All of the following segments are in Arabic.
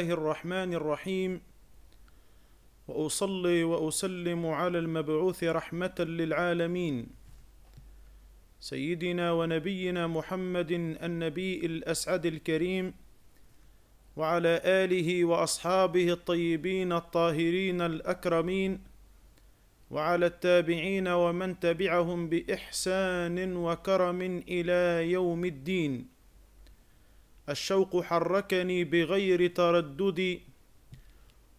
الله الرحمن الرحيم واصلي واسلم على المبعوث رحمه للعالمين سيدنا ونبينا محمد النبي الاسعد الكريم وعلى اله واصحابه الطيبين الطاهرين الاكرمين وعلى التابعين ومن تبعهم باحسان وكرم الى يوم الدين الشوق حركني بغير تردد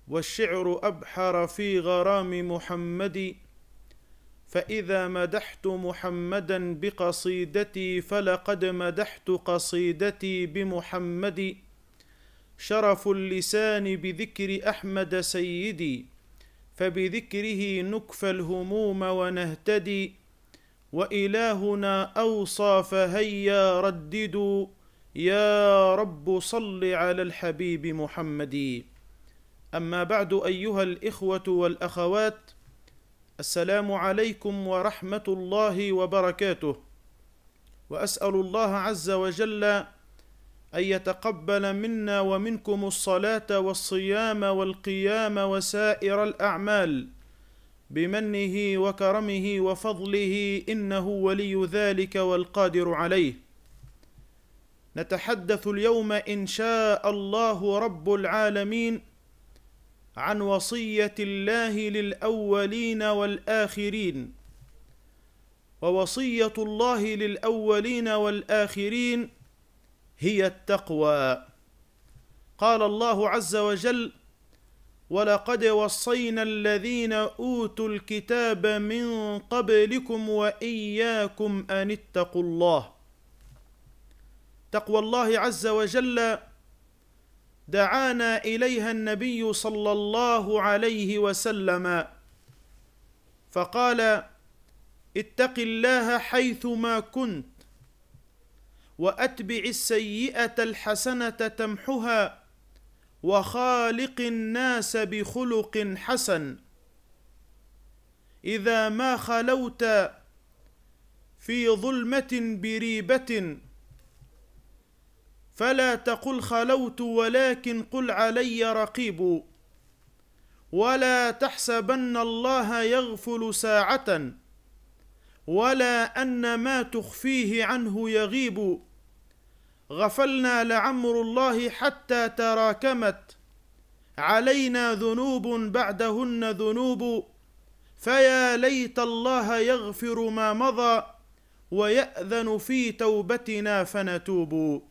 والشعر أبحر في غرام محمد فإذا مدحت محمدا بقصيدتي فلقد مدحت قصيدتي بمحمد شرف اللسان بذكر أحمد سيدي فبذكره نكفى الهموم ونهتدي وإلهنا أوصى فهيا رددوا يا رب صل على الحبيب محمد اما بعد ايها الاخوه والاخوات السلام عليكم ورحمه الله وبركاته واسال الله عز وجل ان يتقبل منا ومنكم الصلاه والصيام والقيام وسائر الاعمال بمنه وكرمه وفضله انه ولي ذلك والقادر عليه نتحدث اليوم ان شاء الله رب العالمين عن وصيه الله للاولين والاخرين ووصيه الله للاولين والاخرين هي التقوى قال الله عز وجل ولقد وصينا الذين اوتوا الكتاب من قبلكم واياكم ان اتقوا الله تقوى الله عز وجل دعانا اليها النبي صلى الله عليه وسلم فقال اتق الله حيثما كنت واتبع السيئه الحسنه تمحها وخالق الناس بخلق حسن اذا ما خلوت في ظلمه بريبه فلا تقل خلوت ولكن قل علي رقيب ولا تحسبن الله يغفل ساعه ولا ان ما تخفيه عنه يغيب غفلنا لعمر الله حتى تراكمت علينا ذنوب بعدهن ذنوب فيا ليت الله يغفر ما مضى وياذن في توبتنا فنتوب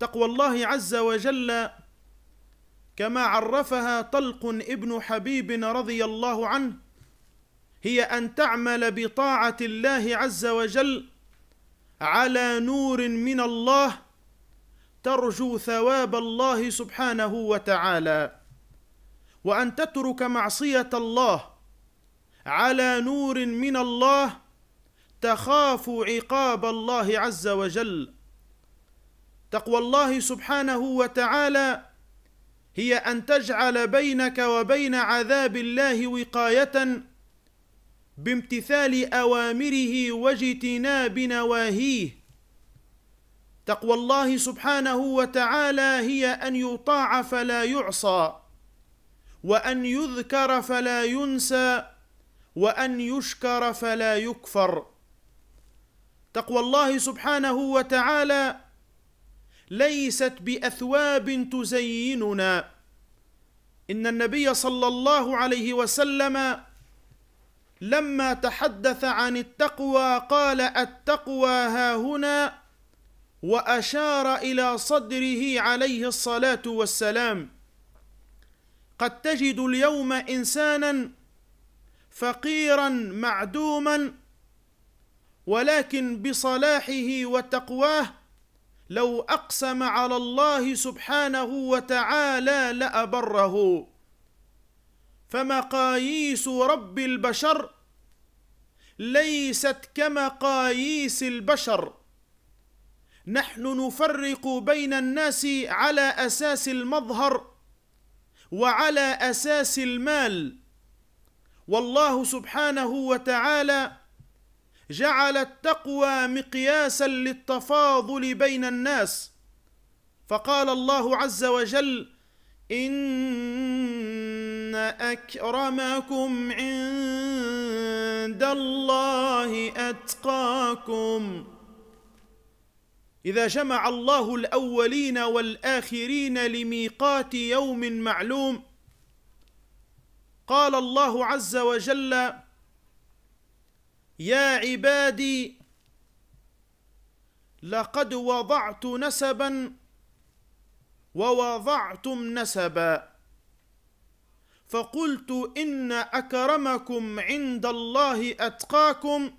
تقوى الله عز وجل كما عرفها طلق ابن حبيب رضي الله عنه هي ان تعمل بطاعه الله عز وجل على نور من الله ترجو ثواب الله سبحانه وتعالى وان تترك معصيه الله على نور من الله تخاف عقاب الله عز وجل تقوى الله سبحانه وتعالى هي ان تجعل بينك وبين عذاب الله وقايه بامتثال اوامره واجتناب نواهيه تقوى الله سبحانه وتعالى هي ان يطاع فلا يعصى وان يذكر فلا ينسى وان يشكر فلا يكفر تقوى الله سبحانه وتعالى ليست باثواب تزيننا ان النبي صلى الله عليه وسلم لما تحدث عن التقوى قال التقوى ها هنا واشار الى صدره عليه الصلاه والسلام قد تجد اليوم انسانا فقيرا معدوما ولكن بصلاحه وتقواه لو اقسم على الله سبحانه وتعالى لابره فمقاييس رب البشر ليست كمقاييس البشر نحن نفرق بين الناس على اساس المظهر وعلى اساس المال والله سبحانه وتعالى جعل التقوى مقياسا للتفاضل بين الناس فقال الله عز وجل ان اكرمكم عند الله اتقاكم اذا جمع الله الاولين والاخرين لميقات يوم معلوم قال الله عز وجل يا عبادي لقد وضعت نسبا ووضعتم نسبا فقلت ان اكرمكم عند الله اتقاكم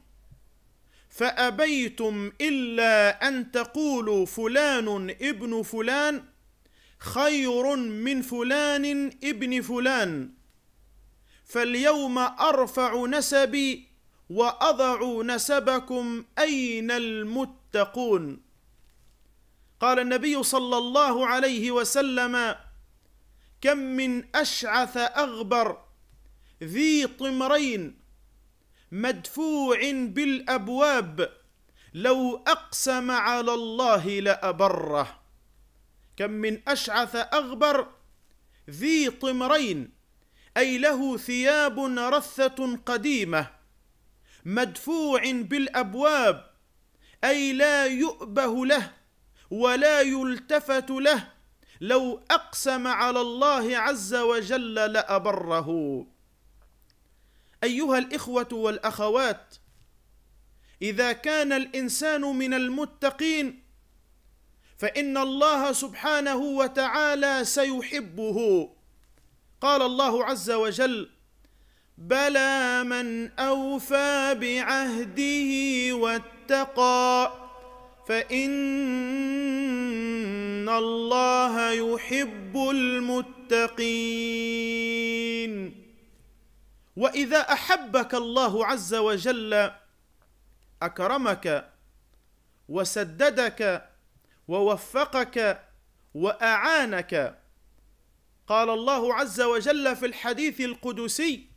فابيتم الا ان تقولوا فلان ابن فلان خير من فلان ابن فلان فاليوم ارفع نسبي واضع نسبكم اين المتقون قال النبي صلى الله عليه وسلم كم من اشعث اغبر ذي طمرين مدفوع بالابواب لو اقسم على الله لابره كم من اشعث اغبر ذي طمرين اي له ثياب رثه قديمه مدفوع بالابواب اي لا يؤبه له ولا يلتفت له لو اقسم على الله عز وجل لابره ايها الاخوه والاخوات اذا كان الانسان من المتقين فان الله سبحانه وتعالى سيحبه قال الله عز وجل بلى من اوفى بعهده واتقى فان الله يحب المتقين واذا احبك الله عز وجل اكرمك وسددك ووفقك واعانك قال الله عز وجل في الحديث القدسي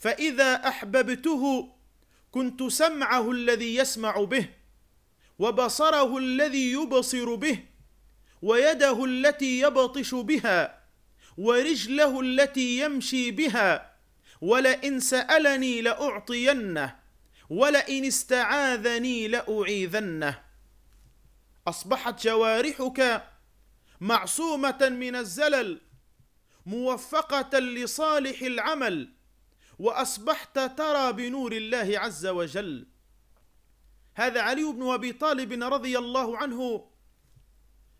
فاذا احببته كنت سمعه الذي يسمع به وبصره الذي يبصر به ويده التي يبطش بها ورجله التي يمشي بها ولئن سالني لاعطينه ولئن استعاذني لاعيذنه اصبحت جوارحك معصومه من الزلل موفقه لصالح العمل واصبحت ترى بنور الله عز وجل هذا علي بن ابي طالب رضي الله عنه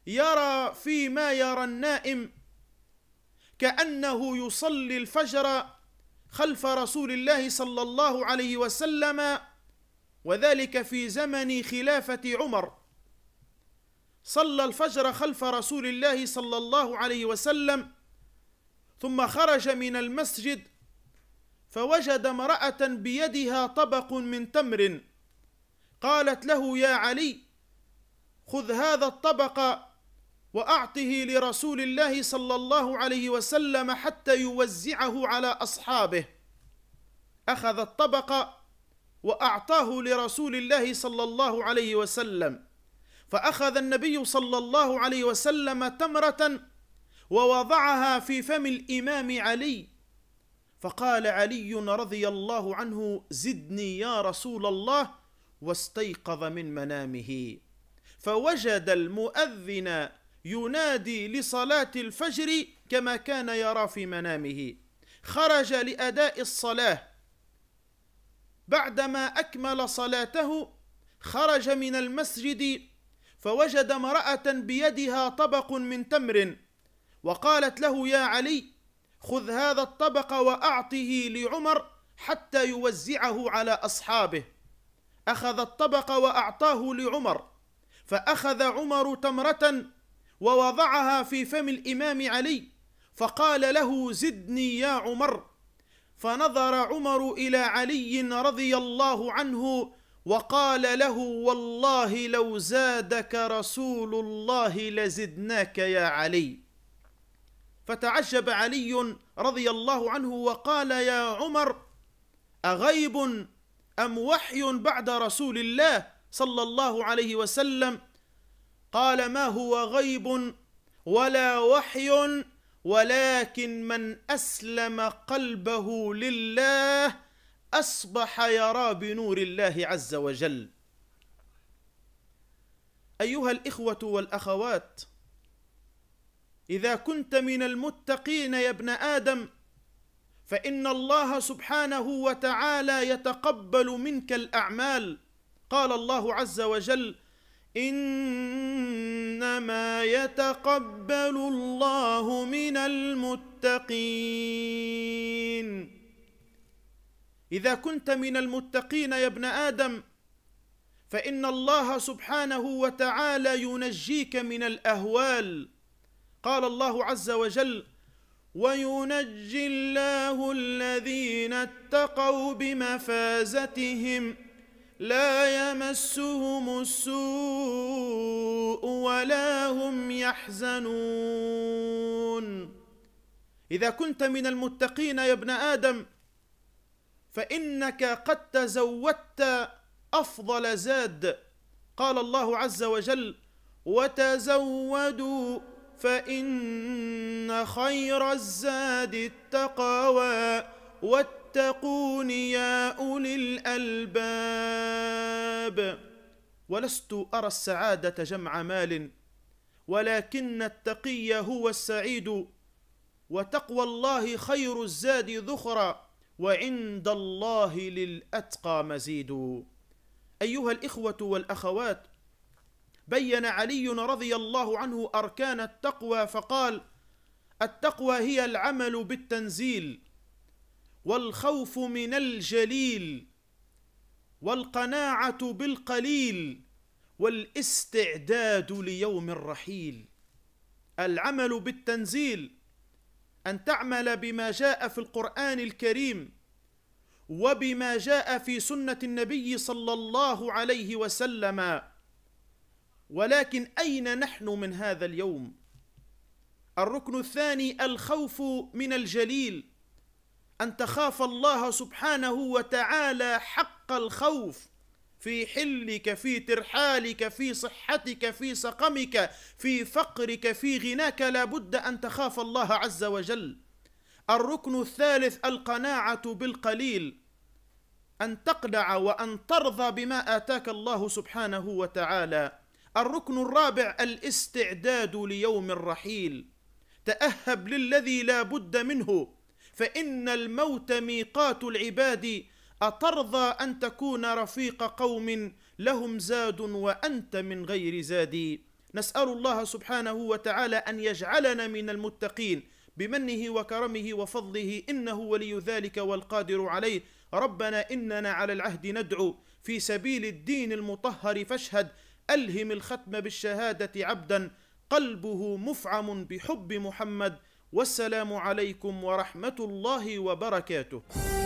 يرى فيما يرى النائم كانه يصلي الفجر خلف رسول الله صلى الله عليه وسلم وذلك في زمن خلافه عمر صلى الفجر خلف رسول الله صلى الله عليه وسلم ثم خرج من المسجد فوجد امرأة بيدها طبق من تمر قالت له يا علي خذ هذا الطبق وأعطه لرسول الله صلى الله عليه وسلم حتى يوزعه على أصحابه أخذ الطبق وأعطاه لرسول الله صلى الله عليه وسلم فأخذ النبي صلى الله عليه وسلم تمرة ووضعها في فم الإمام علي فقال علي رضي الله عنه زدني يا رسول الله واستيقظ من منامه فوجد المؤذن ينادي لصلاه الفجر كما كان يرى في منامه خرج لاداء الصلاه بعدما اكمل صلاته خرج من المسجد فوجد امراه بيدها طبق من تمر وقالت له يا علي خذ هذا الطبق واعطه لعمر حتى يوزعه على اصحابه اخذ الطبق واعطاه لعمر فاخذ عمر تمره ووضعها في فم الامام علي فقال له زدني يا عمر فنظر عمر الى علي رضي الله عنه وقال له والله لو زادك رسول الله لزدناك يا علي فتعجب علي رضي الله عنه وقال يا عمر اغيب ام وحي بعد رسول الله صلى الله عليه وسلم قال ما هو غيب ولا وحي ولكن من اسلم قلبه لله اصبح يرى بنور الله عز وجل ايها الاخوه والاخوات اذا كنت من المتقين يا ابن ادم فان الله سبحانه وتعالى يتقبل منك الاعمال قال الله عز وجل انما يتقبل الله من المتقين اذا كنت من المتقين يا ابن ادم فان الله سبحانه وتعالى ينجيك من الاهوال قال الله عز وجل وينجي الله الذين اتقوا بمفازتهم لا يمسهم السوء ولا هم يحزنون اذا كنت من المتقين يا ابن ادم فانك قد تزودت افضل زاد قال الله عز وجل وتزودوا فان خير الزاد التقوى واتقون يا اولي الالباب ولست ارى السعاده جمع مال ولكن التقي هو السعيد وتقوى الله خير الزاد ذخرا وعند الله للاتقى مزيد ايها الاخوه والاخوات بين علي رضي الله عنه أركان التقوى فقال التقوى هي العمل بالتنزيل والخوف من الجليل والقناعة بالقليل والاستعداد ليوم الرحيل العمل بالتنزيل أن تعمل بما جاء في القرآن الكريم وبما جاء في سنة النبي صلى الله عليه وسلم ولكن اين نحن من هذا اليوم الركن الثاني الخوف من الجليل ان تخاف الله سبحانه وتعالى حق الخوف في حلك في ترحالك في صحتك في سقمك في فقرك في غناك لا بد ان تخاف الله عز وجل الركن الثالث القناعه بالقليل ان تقنع وان ترضى بما اتاك الله سبحانه وتعالى الركن الرابع الاستعداد ليوم الرحيل تاهب للذي لا بد منه فان الموت ميقات العباد اترضى ان تكون رفيق قوم لهم زاد وانت من غير زاد نسال الله سبحانه وتعالى ان يجعلنا من المتقين بمنه وكرمه وفضله انه ولي ذلك والقادر عليه ربنا اننا على العهد ندعو في سبيل الدين المطهر فاشهد ألهم الختم بالشهادة عبدا قلبه مفعم بحب محمد والسلام عليكم ورحمة الله وبركاته